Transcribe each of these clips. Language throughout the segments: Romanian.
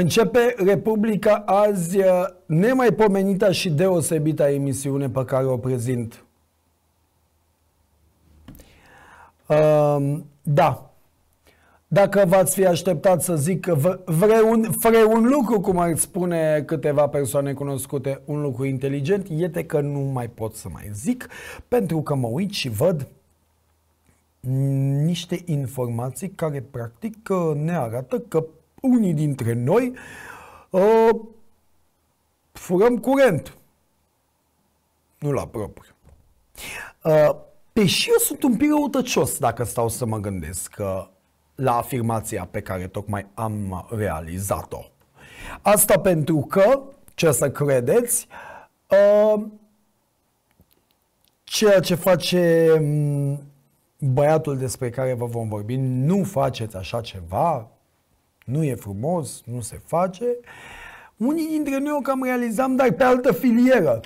Începe Republica azi uh, nemaipomenita și deosebita emisiune pe care o prezint. Um, da. Dacă v-ați fi așteptat să zic vreun, vreun lucru, cum ar spune câteva persoane cunoscute, un lucru inteligent, iete că nu mai pot să mai zic, pentru că mă uit și văd niște informații care practic ne arată că unii dintre noi uh, furăm curent. Nu la propriu. Uh, și eu sunt un pic răutăcios dacă stau să mă gândesc uh, la afirmația pe care tocmai am realizat-o. Asta pentru că, ce să credeți, uh, ceea ce face mm, băiatul despre care vă vom vorbi, nu faceți așa ceva, nu e frumos, nu se face. Unii dintre noi o cam realizam, dar pe altă filieră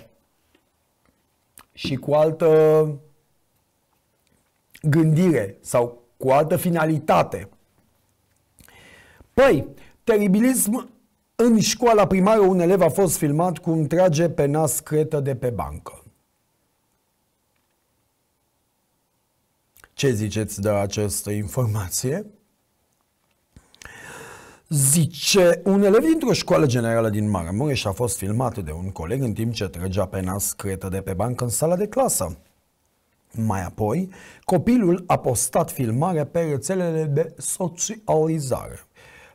și cu altă gândire sau cu altă finalitate. Păi, teribilism în școala primară un elev a fost filmat cum trage pe nas cretă de pe bancă. Ce ziceți de această informație? Zice, un elev dintr-o școală generală din Maramureș a fost filmat de un coleg în timp ce trăgea pe nas cretă de pe bancă în sala de clasă. Mai apoi, copilul a postat filmarea pe rețelele de socializare.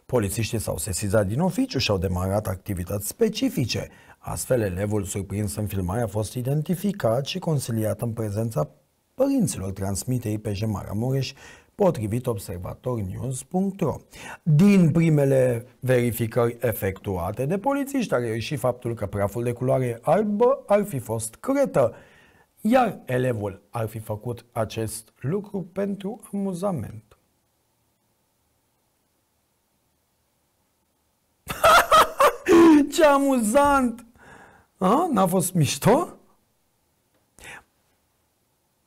Polițiștii s-au sesizat din oficiu și au demarat activități specifice. Astfel, elevul surprins în filmare a fost identificat și consiliat în prezența părinților transmitei pe Maramureș potrivit observatornews.ro. Din primele verificări efectuate de polițiști a ieșit faptul că praful de culoare albă ar fi fost cretă, iar elevul ar fi făcut acest lucru pentru amuzament. Ce amuzant! A? N-a fost mișto?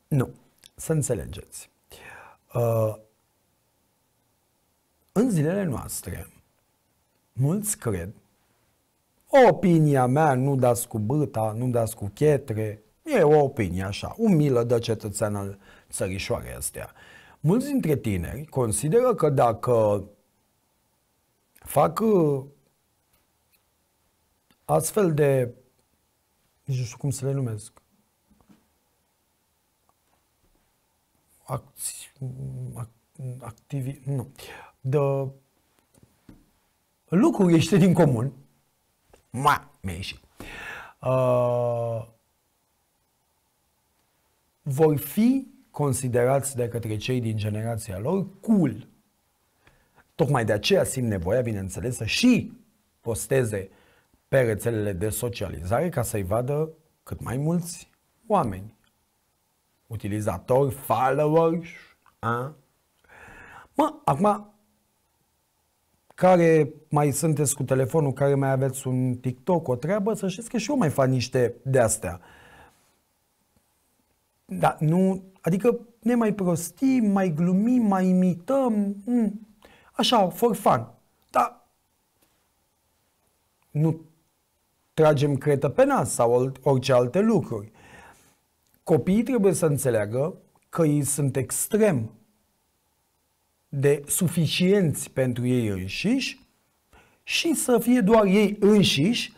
Nu, să înțelegeți. Uh, în zilele noastre, mulți cred, opinia mea, nu dați cu bâta, nu dați cu chetre, e o opinie așa, umilă de cetățean al țărișoarei astea. Mulți dintre tineri consideră că dacă fac uh, astfel de, nu știu cum să le numesc, acți, activi, nu, de lucruri ieșite din comun, ma, mi-a ieșit, uh, vor fi considerați de către cei din generația lor cool. Tocmai de aceea simt nevoia, bineînțeles, să și posteze pe rețelele de socializare ca să-i vadă cât mai mulți oameni utilizatori, followers. A? Mă, acum, care mai sunteți cu telefonul, care mai aveți un TikTok, o treabă, să știți că și eu mai fac niște de astea. Da, nu, adică ne mai prostim, mai glumim, mai imităm, mm, așa, for fun. Dar nu tragem cretă pe nas sau orice alte lucruri. Copiii trebuie să înțeleagă că ei sunt extrem de suficienți pentru ei înșiși și să fie doar ei înșiși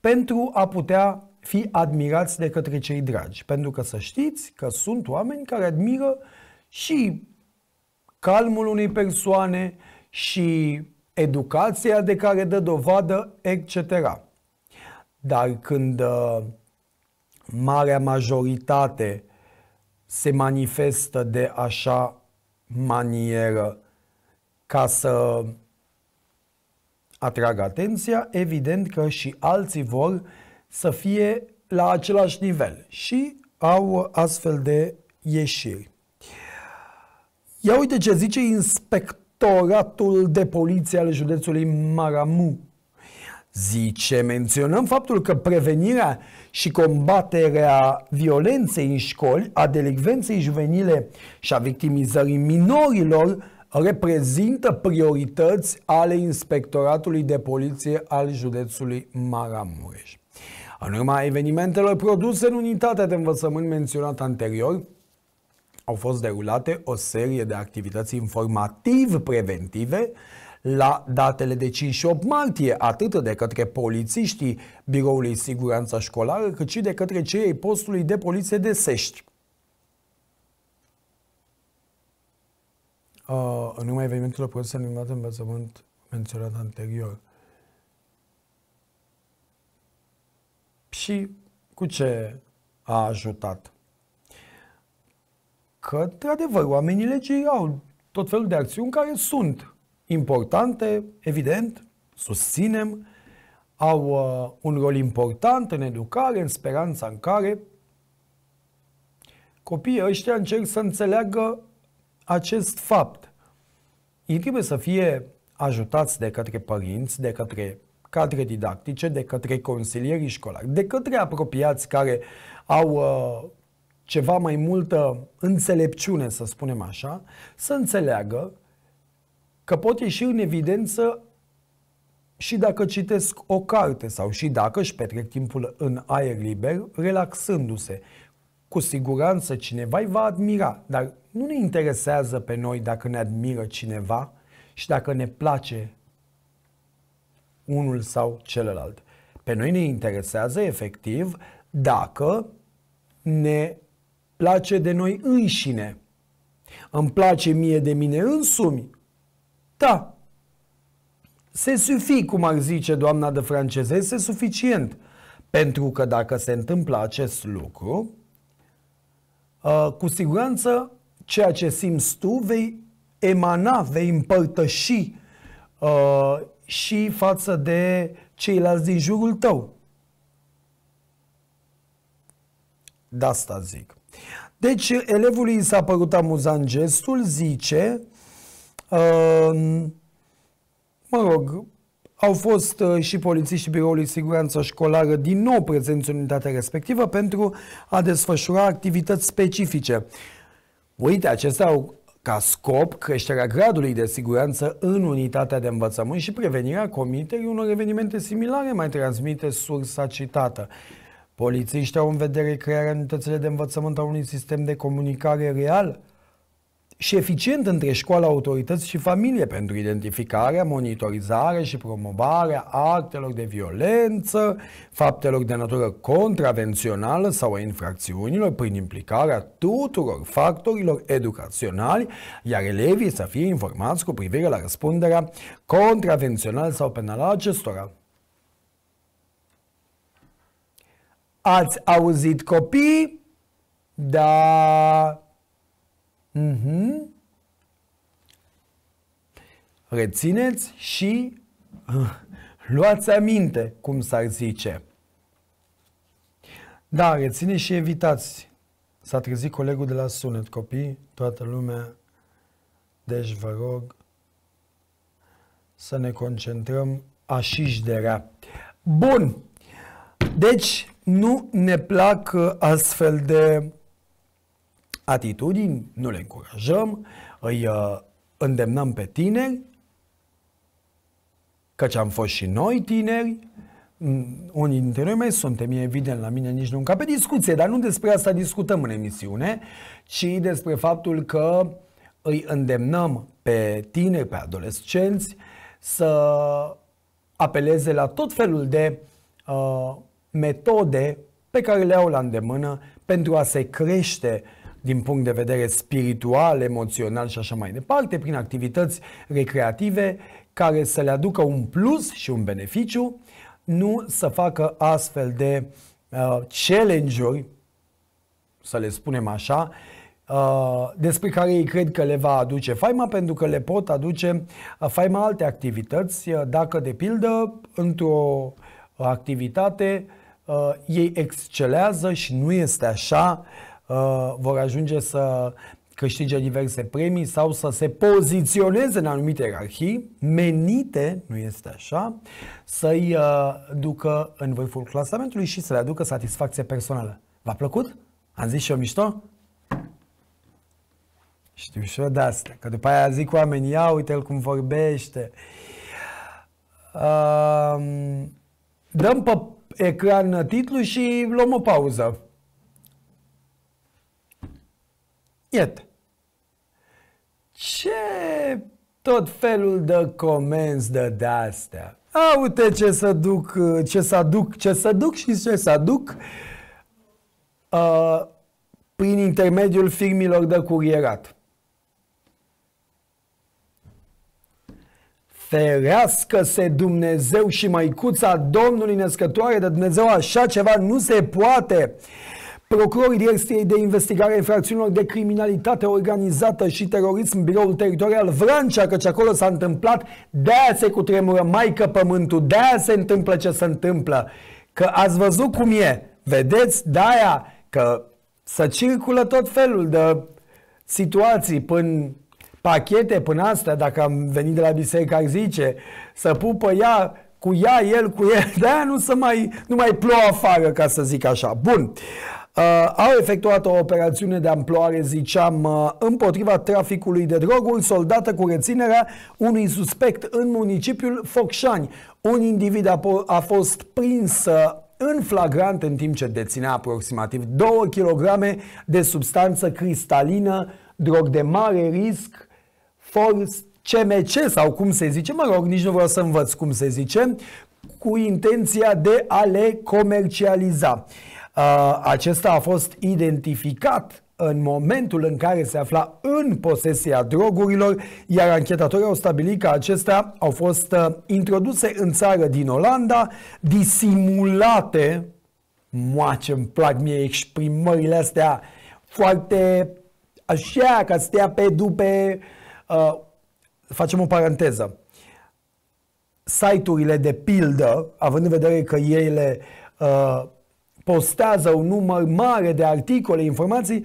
pentru a putea fi admirați de către cei dragi. Pentru că să știți că sunt oameni care admiră și calmul unei persoane și educația de care dă dovadă, etc. Dar când uh, marea majoritate se manifestă de așa manieră ca să atragă atenția, evident că și alții vor să fie la același nivel și au astfel de ieșiri. Ia uite ce zice inspectoratul de poliție al județului Maramu. Zice, menționăm faptul că prevenirea și combaterea violenței în școli, a delicvenței juvenile și a victimizării minorilor reprezintă priorități ale Inspectoratului de Poliție al județului Maramureș. În urma evenimentelor produse în unitatea de învățământ menționată anterior, au fost derulate o serie de activități informativ-preventive la datele de 5 și 8 martie, atât de către polițiștii Biroului Siguranța Școlară, cât și de către cei ai postului de poliție de Sești. Uh, în urma evenimentelor produse în învățământ menționat anterior. Și cu ce a ajutat? Că, într adevăr oamenii legii au tot felul de acțiuni care sunt importante, evident, susținem, au uh, un rol important în educare, în speranța în care copiii ăștia încerc să înțeleagă acest fapt. Ei trebuie să fie ajutați de către părinți, de către cadre didactice, de către consilierii școlari, de către apropiați care au uh, ceva mai multă înțelepciune, să spunem așa, să înțeleagă că pot ieși în evidență și dacă citesc o carte sau și dacă își petrec timpul în aer liber, relaxându-se. Cu siguranță cineva îi va admira, dar nu ne interesează pe noi dacă ne admiră cineva și dacă ne place unul sau celălalt. Pe noi ne interesează efectiv dacă ne place de noi înșine. Îmi place mie de mine însumi da, se sufi, cum ar zice doamna de franceză, este suficient. Pentru că dacă se întâmplă acest lucru, uh, cu siguranță ceea ce simți tu vei emana, vei împărtăși uh, și față de ceilalți din jurul tău. De asta zic. Deci elevului s-a părut amuzant gestul, zice, Ehm, mă rog, au fost uh, și polițiștii Biroului Siguranță Școlară din nou prezenți în unitatea respectivă pentru a desfășura activități specifice. Uite, acestea au ca scop creșterea gradului de siguranță în unitatea de învățământ și prevenirea comiterii unor evenimente similare, mai transmite sursa citată. Polițiștii au în vedere crearea unităților de învățământ a unui sistem de comunicare real și eficient între școala, autorități și familie pentru identificarea, monitorizarea și promovarea actelor de violență, faptelor de natură contravențională sau a infracțiunilor prin implicarea tuturor factorilor educaționali, iar elevii să fie informați cu privire la răspunderea contravențională sau penală a acestora. Ați auzit copii? Da, Mm-hmm. Rețineți și uh, luați aminte, cum s-ar zice. Da, rețineți și evitați. S-a trezit colegul de la sunet, copii, toată lumea. Deci vă rog să ne concentrăm rea. Bun, deci nu ne plac uh, astfel de atitudini, nu le încurajăm, îi uh, îndemnăm pe tineri, căci am fost și noi tineri, mm, unii dintre noi mai suntem, e evident, la mine nici nu pe discuție, dar nu despre asta discutăm în emisiune, ci despre faptul că îi îndemnăm pe tine, pe adolescenți, să apeleze la tot felul de uh, metode pe care le au la îndemână pentru a se crește din punct de vedere spiritual, emoțional și așa mai departe, prin activități recreative care să le aducă un plus și un beneficiu, nu să facă astfel de uh, challenge-uri, să le spunem așa, uh, despre care ei cred că le va aduce faima, pentru că le pot aduce uh, faima alte activități, uh, dacă, de pildă, într-o activitate uh, ei excelează și nu este așa uh, Uh, vor ajunge să câștige diverse premii sau să se poziționeze în anumite ierarhii, menite, nu este așa, să-i uh, ducă în vârful clasamentului și să le aducă satisfacție personală. V-a plăcut? Am zis și eu mișto? Știu și eu de asta, că după aia zic oamenii, ia uite-l cum vorbește. Um, dăm pe ecran titlul și luăm o pauză. Iată. Ce tot felul de comenzi de de-astea. uite ce să duc, ce să duc, ce să duc și ce să duc uh, prin intermediul firmilor de curierat. Ferească-se Dumnezeu și Maicuța Domnului Născătoare de Dumnezeu, așa ceva nu se poate. Uh, Procurorii Direcției de Investigare a Infracțiunilor de Criminalitate Organizată și Terorism, Biroul Teritorial Vrancea, căci acolo s-a întâmplat, de-aia se cutremură maică pământul, de-aia se întâmplă ce se întâmplă. Că ați văzut cum e, vedeți, de-aia că să circulă tot felul de situații până pachete până astea, dacă am venit de la biserică, ar zice, să pupă ea cu ea, el cu el, de nu, să mai, nu mai plouă afară, ca să zic așa. Bun. Uh, au efectuat o operațiune de amploare, ziceam, uh, împotriva traficului de droguri, soldată cu reținerea unui suspect în municipiul Focșani. Un individ a, a fost prins uh, în flagrant în timp ce deținea aproximativ 2 kg de substanță cristalină, drog de mare risc, forț CMC sau cum se zice, mă rog, nici nu vreau să învăț cum se zice, cu intenția de a le comercializa. Uh, acesta a fost identificat în momentul în care se afla în posesia drogurilor, iar anchetatorii au stabilit că acestea au fost uh, introduse în țară din Olanda, disimulate, moace îmi plac mie exprimările astea foarte așa, ca să stea pe după, uh, facem o paranteză, site-urile de pildă, având în vedere că ele uh, postează un număr mare de articole, informații,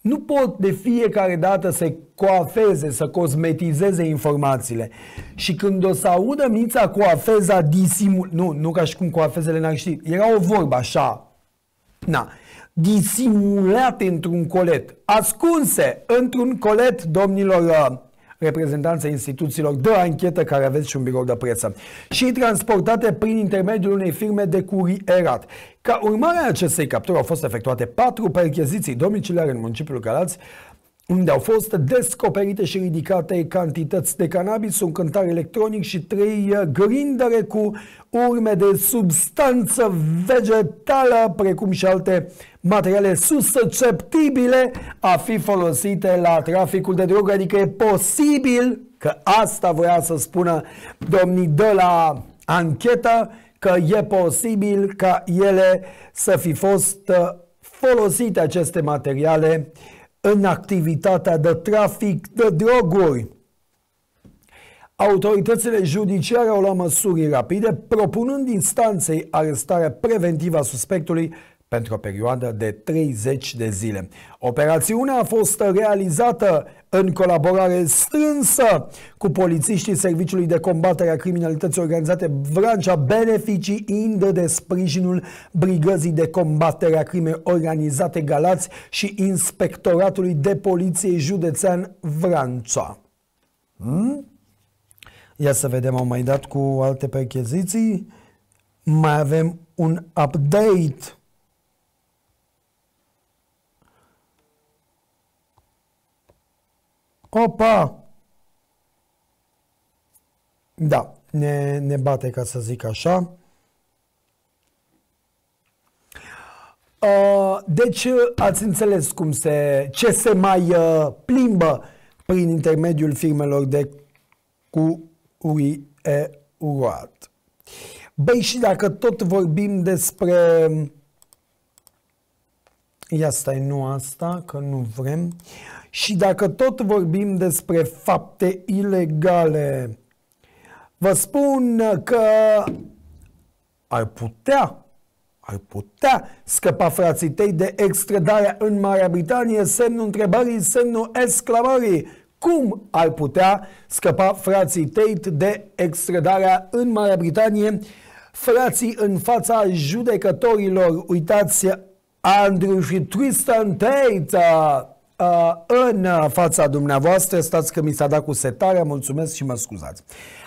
nu pot de fiecare dată să coafeze, să cosmetizeze informațiile. Și când o să audă Mița coafeza disimul... Nu, nu ca și cum coafezele n-ar ști. Era o vorbă așa. Na. Disimulate într-un colet. Ascunse într-un colet, domnilor reprezentanța instituțiilor de anchetă care aveți și un birou de presă și transportate prin intermediul unei firme de curierat. Ca urmare a acestei capturi au fost efectuate patru percheziții domiciliare în municipiul Galați, unde au fost descoperite și ridicate cantități de cannabis, un cântar electronic și trei grindere cu urme de substanță vegetală, precum și alte materiale susceptibile a fi folosite la traficul de droguri, adică e posibil că asta voia să spună domnii de la anchetă, că e posibil ca ele să fi fost uh, folosite aceste materiale în activitatea de trafic de droguri. Autoritățile judiciare au luat măsuri rapide, propunând instanței arestarea preventivă a suspectului pentru o perioadă de 30 de zile. Operațiunea a fost realizată în colaborare strânsă cu polițiștii Serviciului de Combatere a Criminalității Organizate Vrancea, beneficii indă de sprijinul Brigăzii de Combatere a Crimei Organizate Galați și Inspectoratului de Poliție Județean Vrancea. Hmm? Ia să vedem, am mai dat cu alte percheziții. Mai avem un update Opa! Da, ne, ne bate, ca să zic așa. Uh, deci ați înțeles cum se, ce se mai uh, plimbă prin intermediul firmelor de e uat. Băi, și dacă tot vorbim despre... Ia stai, nu asta, că nu vrem. Uh, și dacă tot vorbim despre fapte ilegale, vă spun că ar putea, ar putea scăpa frații tăi de extradarea în Marea Britanie, semnul întrebării, semnul exclamării. Cum ar putea scăpa frații Tate de extradarea în Marea Britanie? Frații în fața judecătorilor, uitați, Andrew și Tristan Tate Uh, în uh, fața dumneavoastră. Stați că mi s-a dat cu setarea, mulțumesc și mă scuzați.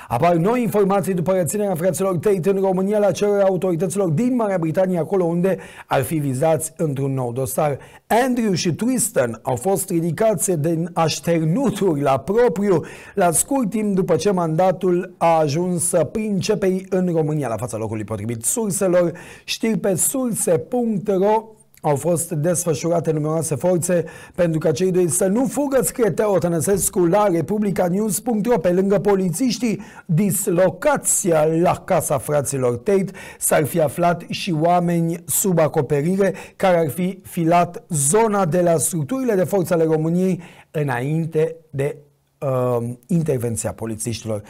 Apar noi informații după reținerea fraților Tate în România la cererea autorităților din Marea Britanie, acolo unde ar fi vizați într-un nou dosar. Andrew și Tristan au fost ridicați din așternuturi la propriu la scurt timp după ce mandatul a ajuns să CPI în România la fața locului potrivit surselor știri pe surse.ro au fost desfășurate numeroase forțe pentru ca cei doi să nu fugă scrie Teo Tănăsescu la republicanews.ro pe lângă polițiștii dislocați la Casa Fraților Tate s-ar fi aflat și oameni sub acoperire care ar fi filat zona de la structurile de forțe ale României înainte de uh, intervenția polițiștilor.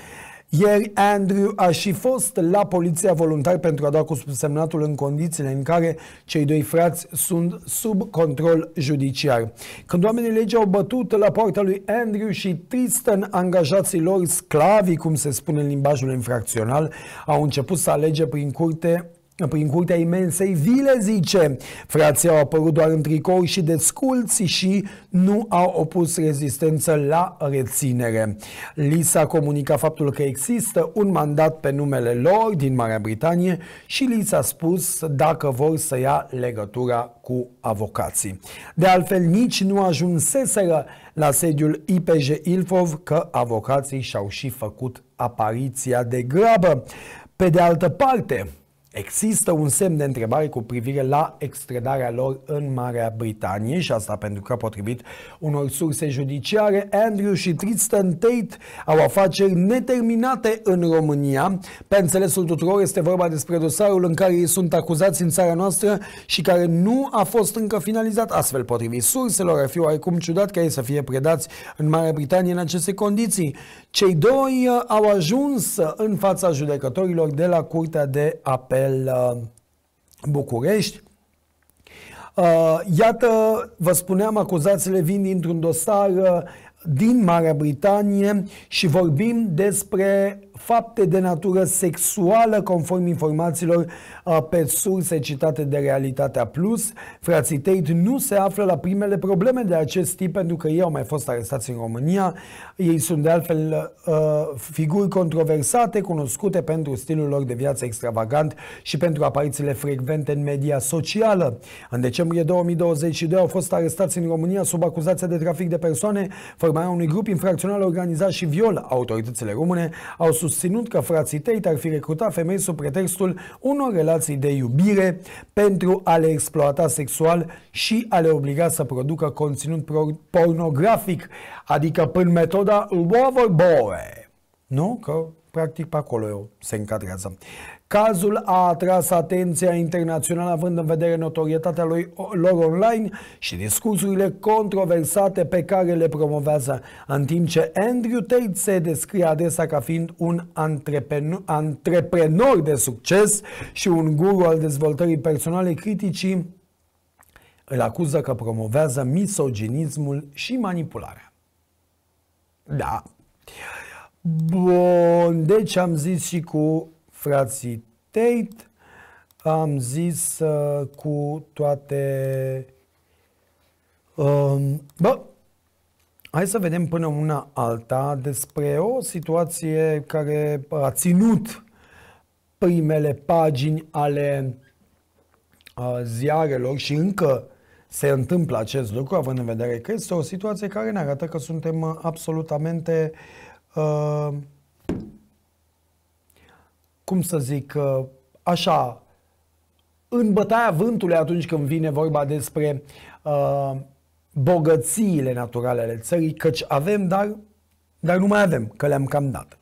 Ieri Andrew a și fost la poliția voluntar pentru a da cu subsemnatul în condițiile în care cei doi frați sunt sub control judiciar. Când oamenii lege au bătut la poarta lui Andrew și Tristan, angajații lor, sclavii, cum se spune în limbajul infracțional, au început să alege prin curte prin curtea imensei vile, zice, frații au apărut doar în tricou și de sculți și nu au opus rezistență la reținere. Li s-a comunicat faptul că există un mandat pe numele lor din Marea Britanie și li s-a spus dacă vor să ia legătura cu avocații. De altfel, nici nu ajunseseră la sediul IPJ Ilfov că avocații și-au și făcut apariția de grabă. Pe de altă parte, Există un semn de întrebare cu privire la extradarea lor în Marea Britanie și asta pentru că, potrivit unor surse judiciare, Andrew și Tristan Tate au afaceri neterminate în România. Pe înțelesul tuturor este vorba despre dosarul în care ei sunt acuzați în țara noastră și care nu a fost încă finalizat. Astfel, potrivit surselor, ar fi oarecum ciudat ca ei să fie predați în Marea Britanie în aceste condiții. Cei doi uh, au ajuns în fața judecătorilor de la Curtea de Apel Hotel uh, București. Uh, iată, vă spuneam, acuzațiile vin dintr-un dosar uh, din Marea Britanie și vorbim despre fapte de natură sexuală, conform informațiilor uh, pe surse citate de Realitatea Plus. Frații Tate nu se află la primele probleme de acest tip pentru că ei au mai fost arestați în România. Ei sunt de altfel uh, figuri controversate, cunoscute pentru stilul lor de viață extravagant și pentru aparițiile frecvente în media socială. În decembrie 2022 au fost arestați în România sub acuzația de trafic de persoane, formarea unui grup infracțional organizat și viol. Autoritățile române au sus susținut că frații tăi ar fi recrutat femei sub pretextul unor relații de iubire pentru a le exploata sexual și a le obliga să producă conținut pornografic, adică prin metoda Loverboy. Nu? Că Practic pe acolo se încadrează. Cazul a atras atenția internațională având în vedere notorietatea lui, lor online și discursurile controversate pe care le promovează, în timp ce Andrew Tate se descrie adesea ca fiind un antreprenor, antreprenor de succes și un guru al dezvoltării personale criticii îl acuză că promovează misoginismul și manipularea. Da. Bun, deci am zis și cu frații Tate, am zis uh, cu toate... Uh, bă, hai să vedem până una alta despre o situație care a ținut primele pagini ale uh, ziarelor și încă se întâmplă acest lucru, având în vedere că este o situație care ne arată că suntem uh, absolutamente uh, Ehm, cum să zic, uh, așa, în bătaia vântului atunci când vine vorba despre uh, bogățiile naturale ale țării, căci avem, dar, dar nu mai avem, că le-am cam dat.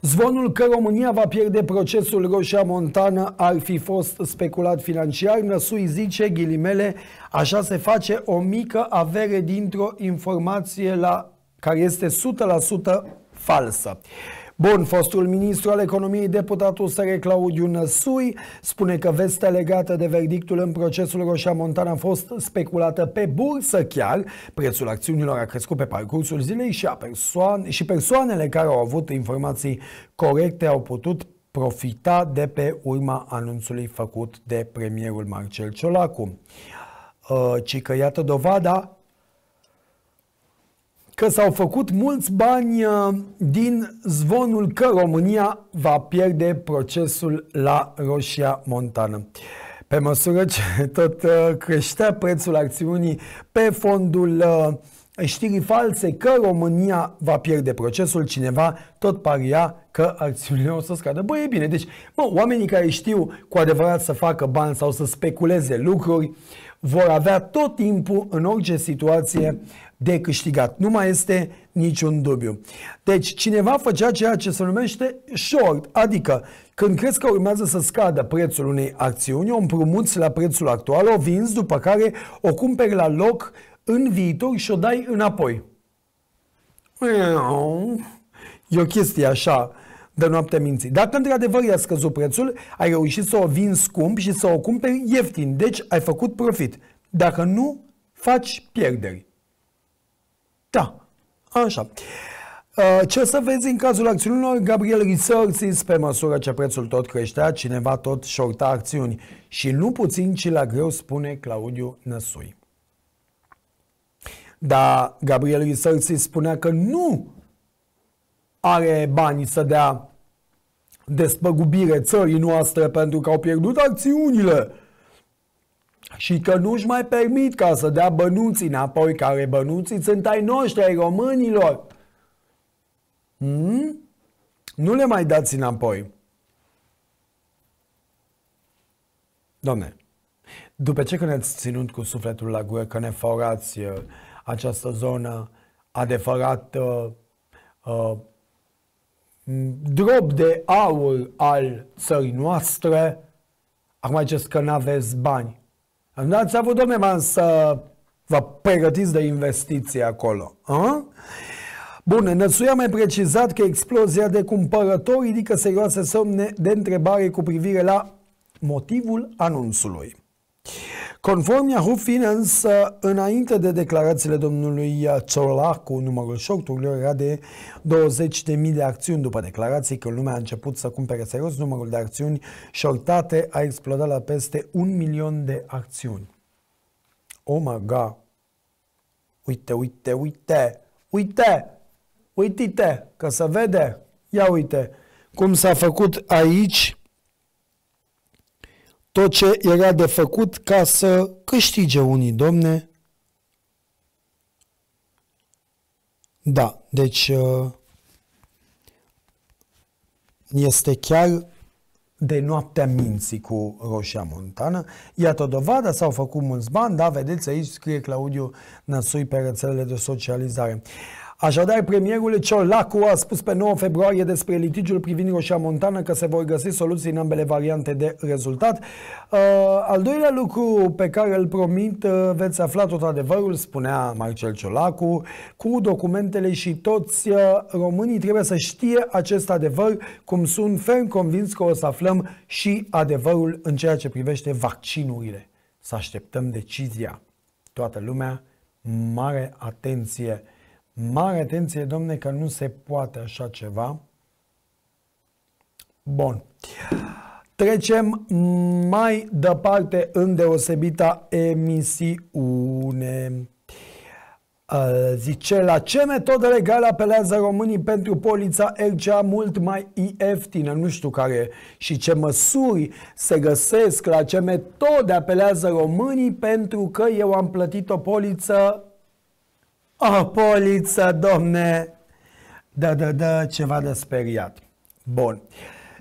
Zvonul că România va pierde procesul Roșia Montană ar fi fost speculat financiar. Năsui zice, ghilimele, așa se face o mică avere dintr-o informație la care este 100% falsă. Bun, fostul ministru al economiei, deputatul Sere Claudiu Năsui, spune că vestea legată de verdictul în procesul Roșia Montana a fost speculată pe bursă chiar. Prețul acțiunilor a crescut pe parcursul zilei și, a persoan- și persoanele care au avut informații corecte au putut profita de pe urma anunțului făcut de premierul Marcel Ciolacu. Uh, ci că iată dovada, că s-au făcut mulți bani uh, din zvonul că România va pierde procesul la Roșia Montană. Pe măsură ce tot uh, creștea prețul acțiunii pe fondul uh, știrii false că România va pierde procesul, cineva tot paria că acțiunile o să scadă. Băi, e bine, deci mă, oamenii care știu cu adevărat să facă bani sau să speculeze lucruri, vor avea tot timpul, în orice situație, de câștigat. Nu mai este niciun dubiu. Deci, cineva făcea ceea ce se numește short, adică când crezi că urmează să scadă prețul unei acțiuni, o împrumuți la prețul actual, o vinzi, după care o cumperi la loc în viitor și o dai înapoi. E o chestie așa de noapte minții. Dacă într-adevăr i-a scăzut prețul, ai reușit să o vin scump și să o cumperi ieftin, deci ai făcut profit. Dacă nu, faci pierderi. Da, așa. Uh, ce să vezi în cazul acțiunilor? Gabriel Resources, pe măsură ce prețul tot creștea, cineva tot șorta acțiuni. Și nu puțin, ci la greu, spune Claudiu Năsui. Dar Gabriel Resources spunea că nu are bani să dea despăgubire țării noastre pentru că au pierdut acțiunile și că nu-și mai permit ca să dea bănuții înapoi, care bănuții sunt ai noștri, ai românilor. Hmm? Nu le mai dați înapoi. Doamne, după ce că ne-ați ținut cu sufletul la gură, că ne forați uh, această zonă adevărat uh, uh, Drob de aur al țării noastre, acum ziceți că nu aveți bani. Nu ați avut, domne, bani să vă pregătiți de investiții acolo. A? Bun, a mai precizat că explozia de cumpărători ridică serioase semne de întrebare cu privire la motivul anunțului. Conform Yahoo Finance, înainte de declarațiile domnului Ciolacu, numărul shorturilor era de 20.000 de acțiuni. După declarații că lumea a început să cumpere serios, numărul de acțiuni shortate a explodat la peste un milion de acțiuni. Oh my God! Uite, uite, uite! Uite! Uite-te! Că se vede! Ia uite! Cum s-a făcut aici tot ce era de făcut ca să câștige unii, domne. Da, deci uh, este chiar de noaptea minții cu Roșia Montană. Iată o dovadă, s-au făcut mulți bani, da, vedeți aici scrie Claudiu Năsui pe rețelele de socializare. Așadar, premierul Ciolacu a spus pe 9 februarie despre litigiul privind Roșia Montană că se vor găsi soluții în ambele variante de rezultat. Uh, al doilea lucru pe care îl promit uh, veți afla tot adevărul, spunea Marcel Ciolacu, cu documentele și toți uh, românii trebuie să știe acest adevăr, cum sunt ferm convins că o să aflăm și adevărul în ceea ce privește vaccinurile. Să așteptăm decizia. Toată lumea, mare atenție! Mare atenție, domne, că nu se poate așa ceva. Bun. Trecem mai departe în deosebita emisiune. Zice, la ce metodă legală apelează românii pentru polița RCA mult mai ieftină? Nu știu care și ce măsuri se găsesc, la ce metode apelează românii pentru că eu am plătit o poliță o oh, poliță, domne! Da, da, da, ceva de speriat. Bun.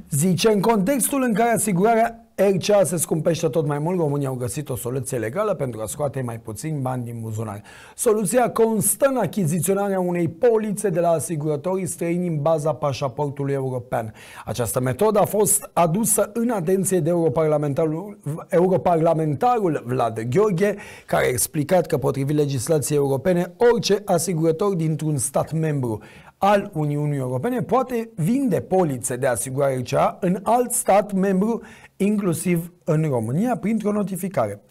Zice, în contextul în care asigurarea RCA se scumpește tot mai mult, România au găsit o soluție legală pentru a scoate mai puțin bani din buzunar. Soluția constă în achiziționarea unei polițe de la asigurătorii străini în baza pașaportului european. Această metodă a fost adusă în atenție de europarlamentarul, europarlamentarul Vlad Gheorghe, care a explicat că potrivit legislației europene, orice asigurător dintr-un stat membru al Uniunii Europene poate vinde polițe de asigurare CA în alt stat membru, inclusiv în România, printr-o notificare.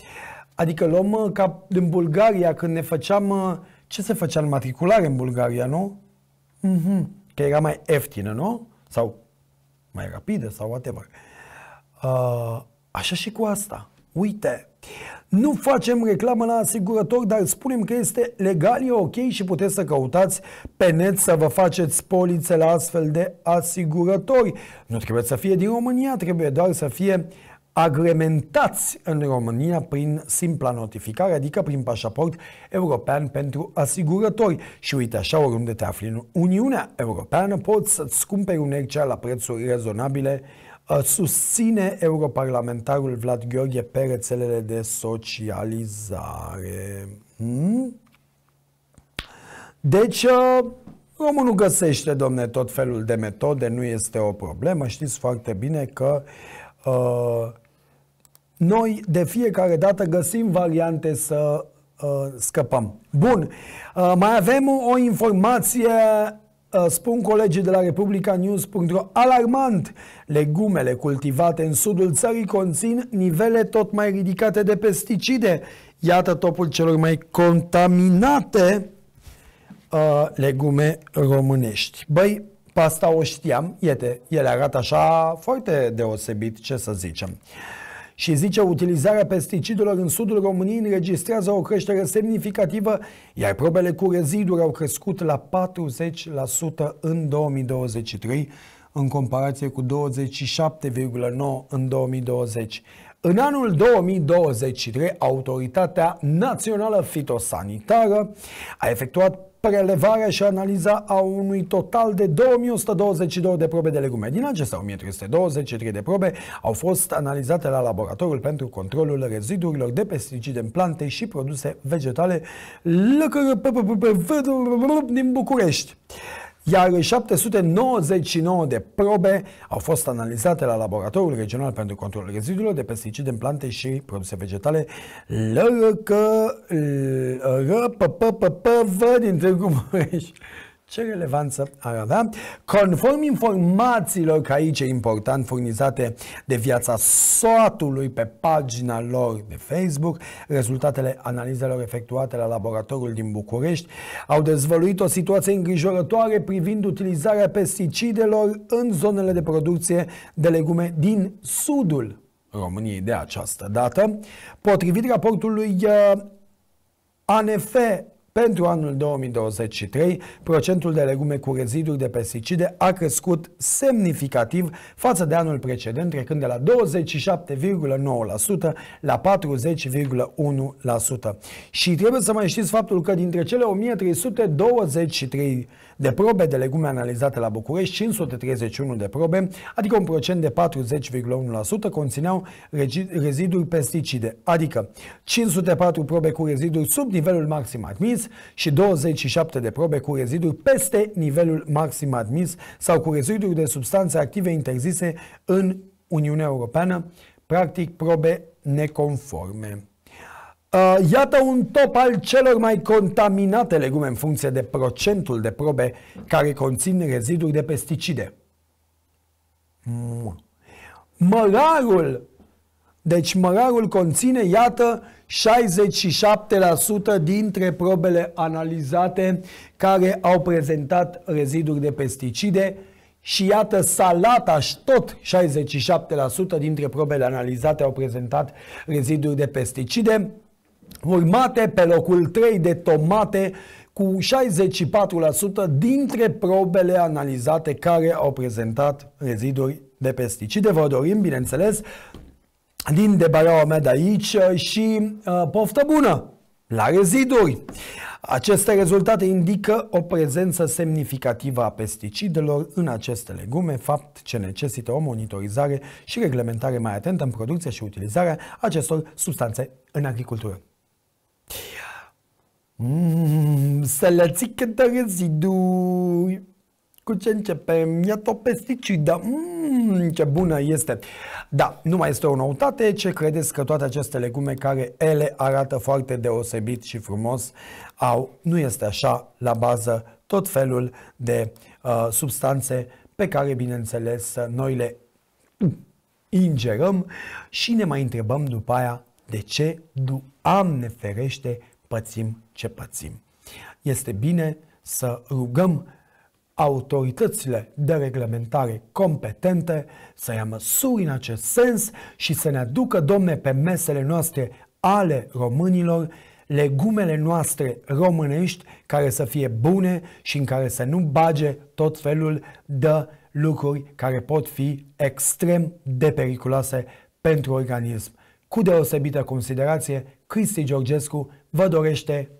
Adică luăm uh, ca din Bulgaria când ne făceam... Uh, ce se făcea în matriculare în Bulgaria, nu? Mm-hmm. Că era mai ieftină, nu? Sau mai rapidă sau whatever. Uh, așa și cu asta. Uite, nu facem reclamă la asigurător, dar spunem că este legal, e ok și puteți să căutați pe net să vă faceți polițe la astfel de asigurători. Nu trebuie să fie din România, trebuie doar să fie agrementați în România prin simpla notificare, adică prin pașaport european pentru asigurători. Și uite așa, oriunde te afli în Uniunea Europeană, poți să-ți cumperi un RCA la prețuri rezonabile Ă, susține europarlamentarul Vlad Gheorghe pe rețelele de socializare. Hmm? Deci, ă, românul găsește, domne, tot felul de metode, nu este o problemă. Știți foarte bine că uh, noi de fiecare dată găsim variante să uh, scăpăm. Bun, uh, mai avem o informație Uh, spun colegii de la Republica News.ro alarmant, legumele cultivate în sudul țării conțin nivele tot mai ridicate de pesticide. Iată topul celor mai contaminate uh, legume românești. Băi, pasta o știam, iete, ele arată așa foarte deosebit, ce să zicem și zice utilizarea pesticidelor în sudul României înregistrează o creștere semnificativă, iar probele cu reziduri au crescut la 40% în 2023 în comparație cu 27,9 în 2020. În anul 2023, Autoritatea Națională Fitosanitară a efectuat prelevarea și analiza a unui total de 2122 de probe de legume. Din acestea, 1323 de probe au fost analizate la laboratorul pentru controlul rezidurilor de pesticide în plante și produse vegetale din București iar 799 de probe au fost analizate la Laboratorul Regional pentru Controlul Rezidurilor de Pesticide în Plante și Produse Vegetale LRCRPPPV din Târgu Mureș. Ce relevanță ar avea? Conform informațiilor, că aici e important, furnizate de viața soatului pe pagina lor de Facebook, rezultatele analizelor efectuate la laboratorul din București au dezvăluit o situație îngrijorătoare privind utilizarea pesticidelor în zonele de producție de legume din sudul României de această dată. Potrivit raportului uh, ANF pentru anul 2023, procentul de legume cu reziduri de pesticide a crescut semnificativ față de anul precedent, trecând de la 27,9% la 40,1%. Și trebuie să mai știți faptul că dintre cele 1323 de probe de legume analizate la București, 531 de probe, adică un procent de 40,1% conțineau reziduri pesticide, adică 504 probe cu reziduri sub nivelul maxim admis și 27 de probe cu reziduri peste nivelul maxim admis sau cu reziduri de substanțe active interzise în Uniunea Europeană, practic probe neconforme. Uh, iată un top al celor mai contaminate legume în funcție de procentul de probe care conțin reziduri de pesticide. Mărarul, deci mărarul conține, iată, 67% dintre probele analizate care au prezentat reziduri de pesticide și iată salata și tot 67% dintre probele analizate au prezentat reziduri de pesticide urmate pe locul 3 de tomate cu 64% dintre probele analizate care au prezentat reziduri de pesticide. Vă dorim, bineînțeles, din debaraua mea de aici uh, și uh, poftă bună la reziduri. Aceste rezultate indică o prezență semnificativă a pesticidelor în aceste legume, fapt ce necesită o monitorizare și reglementare mai atentă în producția și utilizarea acestor substanțe în agricultură. Mmm, salatică de reziduri. Cu ce începem? Iată o pesticidă. Mmm, ce bună este! Da, nu mai este o noutate. Ce credeți că toate aceste legume care ele arată foarte deosebit și frumos au? Nu este așa la bază tot felul de uh, substanțe pe care, bineînțeles, noi le ingerăm și ne mai întrebăm după aia de ce, Doamne ferește, pățim ce pățim. Este bine să rugăm autoritățile de reglementare competente să ia măsuri în acest sens și să ne aducă, domne, pe mesele noastre ale românilor legumele noastre românești care să fie bune și în care să nu bage tot felul de lucruri care pot fi extrem de periculoase pentru organism. Cu deosebită considerație, Cristi Georgescu vă dorește